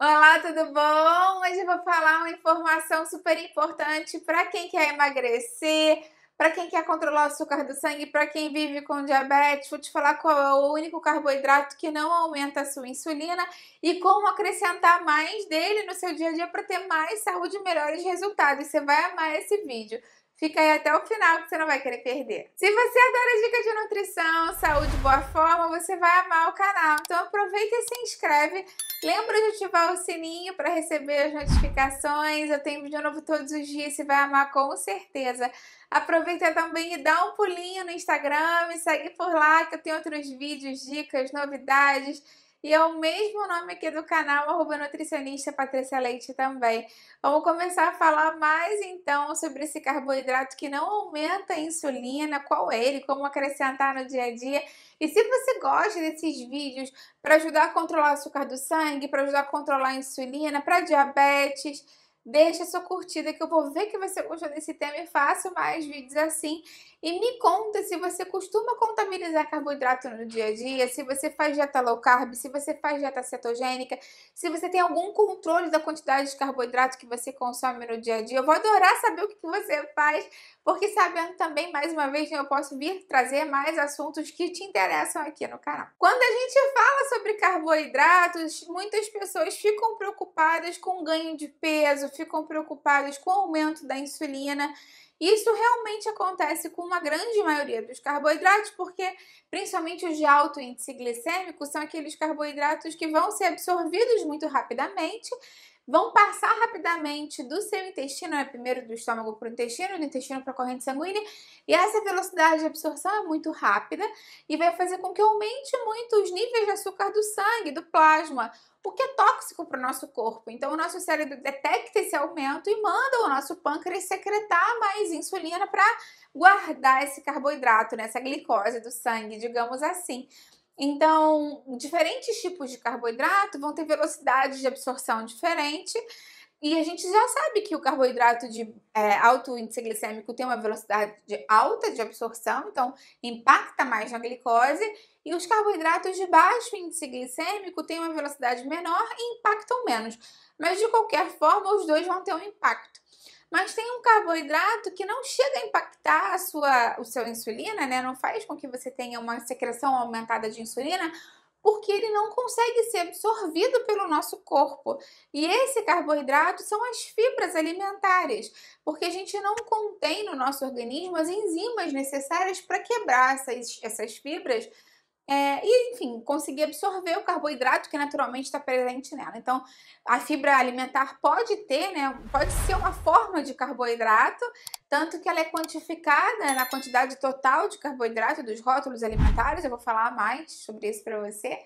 Olá, tudo bom? Hoje eu vou falar uma informação super importante para quem quer emagrecer, para quem quer controlar o açúcar do sangue, para quem vive com diabetes. Vou te falar qual é o único carboidrato que não aumenta a sua insulina e como acrescentar mais dele no seu dia a dia para ter mais saúde e melhores resultados. Você vai amar esse vídeo. Fica aí até o final que você não vai querer perder. Se você adora dicas de nutrição, saúde boa forma, você vai amar o canal. Então aproveita e se inscreve. Lembra de ativar o sininho para receber as notificações. Eu tenho vídeo novo todos os dias, você vai amar com certeza. Aproveita também e dá um pulinho no Instagram, me segue por lá que eu tenho outros vídeos, dicas, novidades e é o mesmo nome aqui do canal, arroba nutricionista Patrícia Leite também. Vamos começar a falar mais então sobre esse carboidrato que não aumenta a insulina, qual é ele, como acrescentar no dia a dia. E se você gosta desses vídeos para ajudar a controlar o açúcar do sangue, para ajudar a controlar a insulina, para diabetes, deixa sua curtida que eu vou ver que você gostou desse tema e faço mais vídeos assim. E me conta se você costuma contabilizar carboidrato no dia a dia, se você faz dieta low carb, se você faz dieta cetogênica, se você tem algum controle da quantidade de carboidrato que você consome no dia a dia. Eu vou adorar saber o que você faz, porque sabendo também, mais uma vez, eu posso vir trazer mais assuntos que te interessam aqui no canal. Quando a gente fala sobre carboidratos, muitas pessoas ficam preocupadas com o ganho de peso, ficam preocupadas com o aumento da insulina. Isso realmente acontece com uma grande maioria dos carboidratos, porque principalmente os de alto índice glicêmico são aqueles carboidratos que vão ser absorvidos muito rapidamente, vão passar rapidamente do seu intestino, né, primeiro do estômago para o intestino, do intestino para a corrente sanguínea, e essa velocidade de absorção é muito rápida e vai fazer com que aumente muito os níveis de açúcar do sangue, do plasma, o que é tóxico para o nosso corpo. Então, o nosso cérebro detecta esse aumento e manda o nosso pâncreas secretar mais insulina para guardar esse carboidrato, né, essa glicose do sangue, digamos assim. Então, diferentes tipos de carboidrato vão ter velocidades de absorção diferente. E a gente já sabe que o carboidrato de é, alto índice glicêmico tem uma velocidade de alta de absorção, então impacta mais na glicose, e os carboidratos de baixo índice glicêmico têm uma velocidade menor e impactam menos. Mas de qualquer forma, os dois vão ter um impacto. Mas tem um carboidrato que não chega a impactar a sua, o seu insulina, né? Não faz com que você tenha uma secreção aumentada de insulina, porque ele não consegue ser absorvido pelo nosso corpo. E esse carboidrato são as fibras alimentares, porque a gente não contém no nosso organismo as enzimas necessárias para quebrar essas, essas fibras é, e, enfim, conseguir absorver o carboidrato que naturalmente está presente nela. Então, a fibra alimentar pode ter, né, pode ser uma forma de carboidrato, tanto que ela é quantificada na quantidade total de carboidrato dos rótulos alimentares. Eu vou falar mais sobre isso para você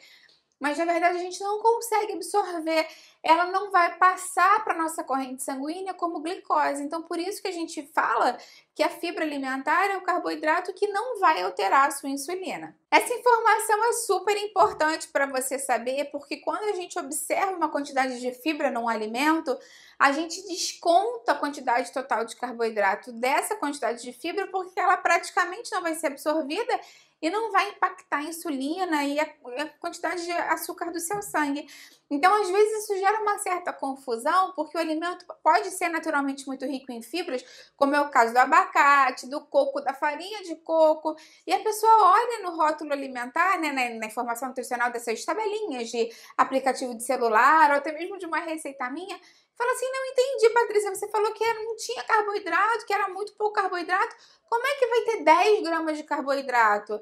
mas na verdade a gente não consegue absorver, ela não vai passar para nossa corrente sanguínea como glicose. Então, por isso que a gente fala que a fibra alimentar é o carboidrato que não vai alterar a sua insulina. Essa informação é super importante para você saber, porque quando a gente observa uma quantidade de fibra num alimento, a gente desconta a quantidade total de carboidrato dessa quantidade de fibra, porque ela praticamente não vai ser absorvida e não vai impactar a insulina e a, a quantidade de açúcar do seu sangue. Então, às vezes, isso gera uma certa confusão, porque o alimento pode ser naturalmente muito rico em fibras, como é o caso do abacate, do coco, da farinha de coco, e a pessoa olha no rótulo alimentar, né, na, informação nutricional dessas tabelinhas de aplicativo de celular, ou até mesmo de uma receita minha, Fala assim, não entendi, Patrícia, você falou que não tinha carboidrato, que era muito pouco carboidrato. Como é que vai ter 10 gramas de carboidrato?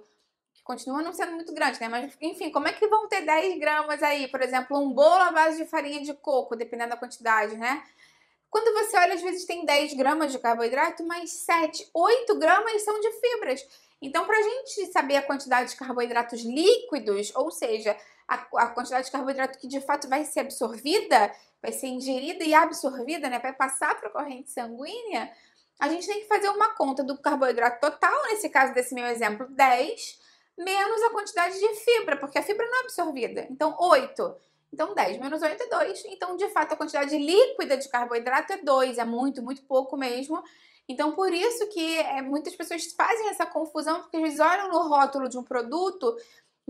que continua não sendo muito grande, né? Mas, enfim, como é que vão ter 10 gramas aí? Por exemplo, um bolo à base de farinha de coco, dependendo da quantidade, né? Quando você olha, às vezes tem 10 gramas de carboidrato, mas 7, 8 gramas são de fibras. Então, para a gente saber a quantidade de carboidratos líquidos, ou seja, a, a, quantidade de carboidrato que de fato vai ser absorvida, vai ser ingerida e absorvida, né, vai passar para a corrente sanguínea, a gente tem que fazer uma conta do carboidrato total, nesse caso desse meu exemplo, 10, menos a quantidade de fibra, porque a fibra não é absorvida. Então, 8. Então, 10 menos 8 é 2. Então, de fato, a quantidade líquida de carboidrato é 2. É muito, muito pouco mesmo. Então, por isso que é, muitas pessoas fazem essa confusão, porque eles olham no rótulo de um produto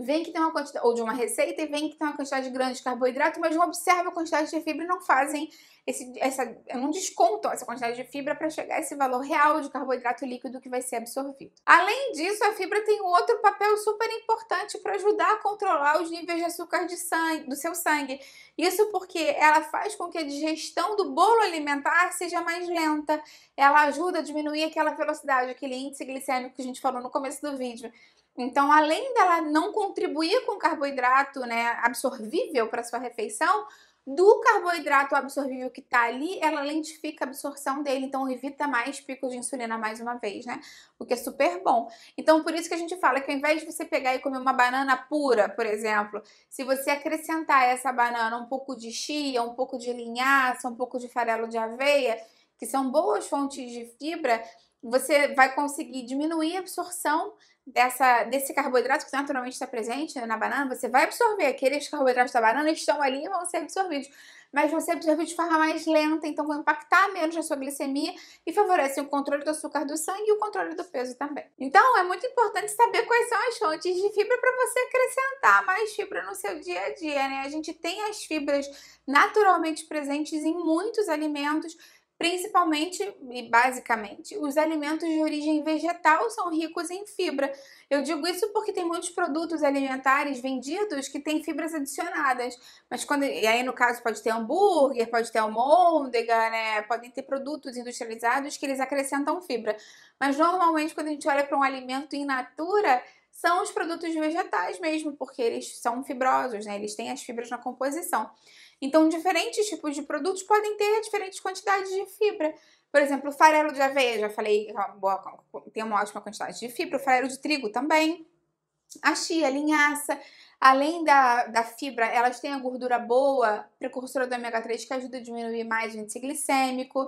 vem que tem uma quantidade, ou de uma receita, e vem que tem uma quantidade grande de carboidrato, mas não observa a quantidade de fibra e não fazem esse, essa, não descontam essa quantidade de fibra para chegar a esse valor real de carboidrato líquido que vai ser absorvido. Além disso, a fibra tem outro papel super importante para ajudar a controlar os níveis de açúcar de sangue, do seu sangue. Isso porque ela faz com que a digestão do bolo alimentar seja mais lenta, ela ajuda a diminuir aquela velocidade, aquele índice glicêmico que a gente falou no começo do vídeo. Então, além dela não contribuir com carboidrato né, absorvível para sua refeição, do carboidrato absorvível que está ali, ela lentifica a absorção dele, então evita mais picos de insulina mais uma vez, né? O que é super bom. Então, por isso que a gente fala que ao invés de você pegar e comer uma banana pura, por exemplo, se você acrescentar essa banana um pouco de chia, um pouco de linhaça, um pouco de farelo de aveia, que são boas fontes de fibra, você vai conseguir diminuir a absorção dessa, desse carboidrato que naturalmente está presente na banana. Você vai absorver aqueles carboidratos da banana, estão ali e vão ser absorvidos. Mas vão ser absorvidos de forma mais lenta, então vão impactar menos na sua glicemia e favorecem o controle do açúcar do sangue e o controle do peso também. Então é muito importante saber quais são as fontes de fibra para você acrescentar mais fibra no seu dia a dia, né? A gente tem as fibras naturalmente presentes em muitos alimentos Principalmente e basicamente, os alimentos de origem vegetal são ricos em fibra. Eu digo isso porque tem muitos produtos alimentares vendidos que têm fibras adicionadas. Mas quando e aí no caso pode ter hambúrguer, pode ter almôndega, né? Podem ter produtos industrializados que eles acrescentam fibra. Mas normalmente quando a gente olha para um alimento in natura, são os produtos vegetais mesmo, porque eles são fibrosos, né? Eles têm as fibras na composição. Então, diferentes tipos de produtos podem ter diferentes quantidades de fibra. Por exemplo, o farelo de aveia, já falei, tem uma ótima quantidade de fibra, o farelo de trigo também. A chia, a linhaça, além da, da fibra, elas têm a gordura boa, precursora do ômega 3, que ajuda a diminuir mais o índice glicêmico.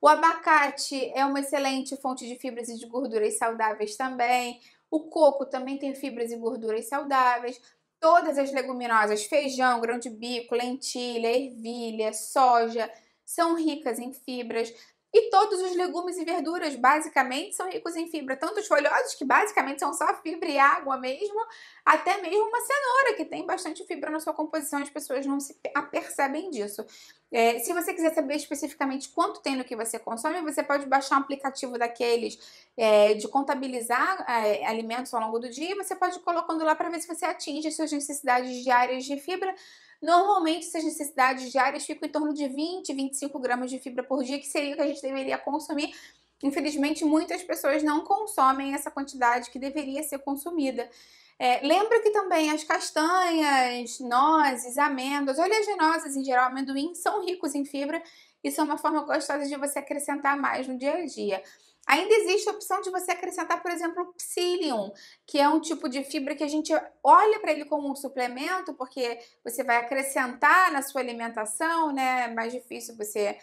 O abacate é uma excelente fonte de fibras e de gorduras saudáveis também. O coco também tem fibras e gorduras saudáveis. Todas as leguminosas, feijão, grão de bico, lentilha, ervilha, soja, são ricas em fibras, e todos os legumes e verduras, basicamente, são ricos em fibra, tanto os folhosos, que basicamente são só fibra e água mesmo, até mesmo uma cenoura, que tem bastante fibra na sua composição, as pessoas não se apercebem ah, disso. É, se você quiser saber especificamente quanto tem no que você consome, você pode baixar um aplicativo daqueles é, de contabilizar é, alimentos ao longo do dia e você pode ir colocando lá para ver se você atinge as suas necessidades diárias de fibra. Normalmente, essas necessidades diárias ficam em torno de 20, 25 gramas de fibra por dia, que seria o que a gente deveria consumir. Infelizmente, muitas pessoas não consomem essa quantidade que deveria ser consumida. É, lembra que também as castanhas, nozes, amêndoas, oleaginosas em geral, amendoim, são ricos em fibra e são uma forma gostosa de você acrescentar mais no dia a dia. Ainda existe a opção de você acrescentar, por exemplo, o psyllium, que é um tipo de fibra que a gente olha para ele como um suplemento, porque você vai acrescentar na sua alimentação, né? É mais difícil você,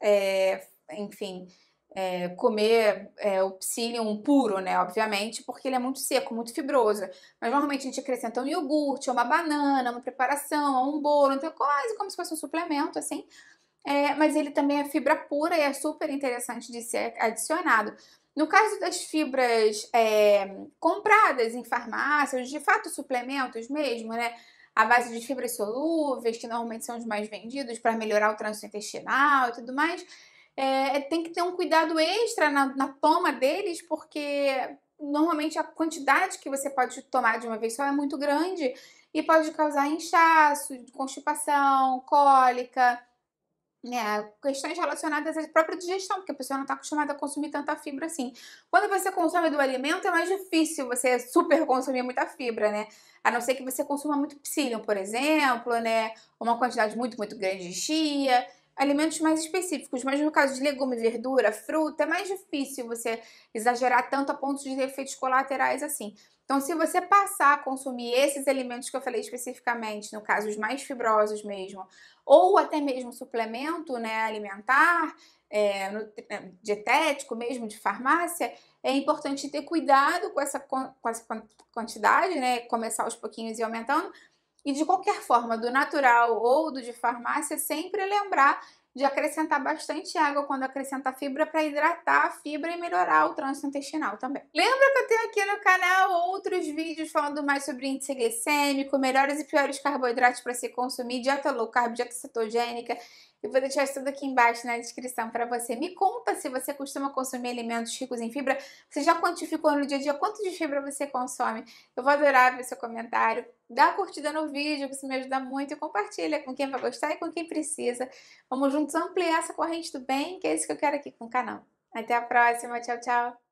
é, enfim, é, comer é, o psyllium puro, né? Obviamente, porque ele é muito seco, muito fibroso. Mas normalmente a gente acrescenta um iogurte, uma banana, uma preparação, um bolo, então é quase como se fosse um suplemento, assim é, mas ele também é fibra pura e é super interessante de ser adicionado. No caso das fibras é, compradas em farmácias, de fato suplementos mesmo, né? A base de fibras solúveis, que normalmente são os mais vendidos para melhorar o trânsito intestinal e tudo mais, é, tem que ter um cuidado extra na, na toma deles, porque normalmente a quantidade que você pode tomar de uma vez só é muito grande e pode causar inchaço, constipação, cólica é, questões relacionadas à própria digestão, porque a pessoa não está acostumada a consumir tanta fibra assim. Quando você consome do alimento, é mais difícil você super consumir muita fibra, né? A não ser que você consuma muito psyllium, por exemplo, né? Uma quantidade muito, muito grande de chia alimentos mais específicos, mas no caso de legumes, verdura, fruta, é mais difícil você exagerar tanto a ponto de ter efeitos colaterais assim. Então, se você passar a consumir esses alimentos que eu falei especificamente, no caso os mais fibrosos mesmo, ou até mesmo suplemento né, alimentar, é, é dietético mesmo, de farmácia, é importante ter cuidado com essa, com essa quantidade, né? Começar aos pouquinhos e aumentando, e de qualquer forma, do natural ou do de farmácia, sempre lembrar de acrescentar bastante água quando acrescenta fibra para hidratar a fibra e melhorar o trânsito intestinal também. Lembra que eu tenho aqui no canal outros vídeos falando mais sobre índice glicêmico, melhores e piores carboidratos para se consumir, dieta low carb, dieta cetogênica, eu vou deixar isso tudo aqui embaixo na descrição para você. Me conta se você costuma consumir alimentos ricos em fibra. Você já quantificou no dia a dia quanto de fibra você consome? Eu vou adorar ver seu comentário. Dá uma curtida no vídeo, que isso me ajuda muito. E compartilha com quem vai gostar e com quem precisa. Vamos juntos ampliar essa corrente do bem, que é isso que eu quero aqui com o canal. Até a próxima. Tchau, tchau.